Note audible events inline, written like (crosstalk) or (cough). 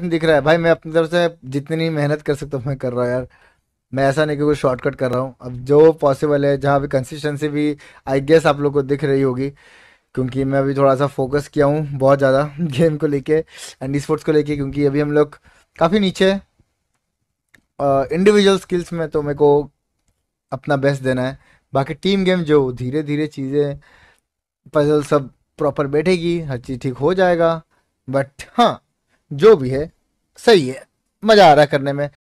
दिख रहा है भाई मैं अपनी तरफ से जितनी मेहनत कर सकता हूँ मैं कर रहा हूँ यार मैं ऐसा नहीं कि कोई शॉर्टकट कर रहा हूँ अब जो पॉसिबल है जहाँ भी कंसिस्टेंसी भी आई गेस आप लोग को दिख रही होगी क्योंकि मैं अभी थोड़ा सा फोकस किया हूँ बहुत ज़्यादा गेम (laughs) को लेके एंड स्पोर्ट्स को लेके क्योंकि अभी हम लोग काफ़ी नीचे इंडिविजुअल स्किल्स में तो मेरे को अपना बेस्ट देना है बाकी टीम गेम जो धीरे धीरे चीज़ें पजल सब प्रॉपर बैठेगी हर चीज़ ठीक हो जाएगा बट हाँ जो भी है सही है मजा आ रहा है करने में